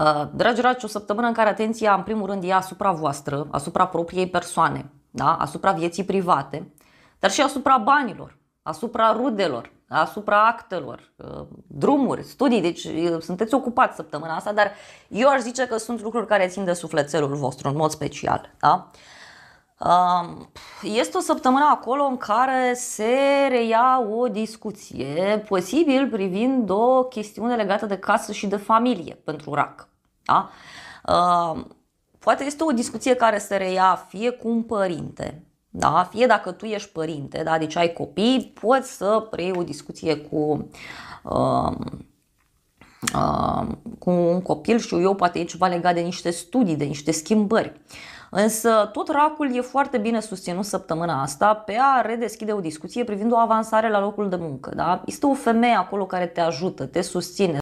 Uh, dragi dragi, o săptămână în care atenția, în primul rând, e asupra voastră, asupra propriei persoane, da? asupra vieții private, dar și asupra banilor, asupra rudelor, asupra actelor, uh, drumuri, studii, deci uh, sunteți ocupați săptămâna asta, dar eu aș zice că sunt lucruri care țin de sufletelul vostru în mod special. Da? Este o săptămână acolo în care se reia o discuție, posibil privind o chestiune legată de casă și de familie pentru RAC. Da? Poate este o discuție care se reia fie cu un părinte, da? fie dacă tu ești părinte, da? deci ai copii, poți să preiei o discuție cu Uh, cu un copil, și eu, poate e ceva legat de niște studii, de niște schimbări. Însă tot racul e foarte bine susținut săptămâna asta pe a redeschide o discuție privind o avansare la locul de muncă. Da? Este o femeie acolo care te ajută, te susține,